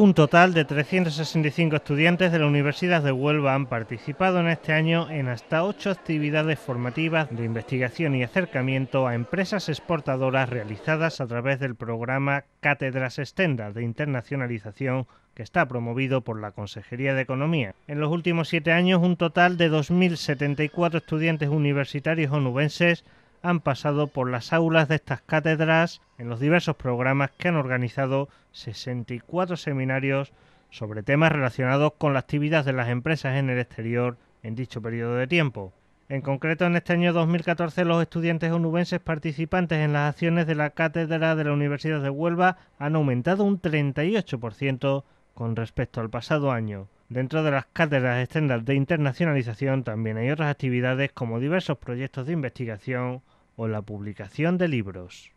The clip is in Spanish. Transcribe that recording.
Un total de 365 estudiantes de la Universidad de Huelva han participado en este año en hasta ocho actividades formativas de investigación y acercamiento a empresas exportadoras realizadas a través del programa Cátedras Extendas de Internacionalización que está promovido por la Consejería de Economía. En los últimos siete años, un total de 2.074 estudiantes universitarios onubenses han pasado por las aulas de estas cátedras en los diversos programas que han organizado 64 seminarios sobre temas relacionados con la actividad de las empresas en el exterior en dicho periodo de tiempo. En concreto, en este año 2014, los estudiantes onubenses participantes en las acciones de la Cátedra de la Universidad de Huelva han aumentado un 38% con respecto al pasado año. Dentro de las cátedras estándar de internacionalización también hay otras actividades como diversos proyectos de investigación o la publicación de libros.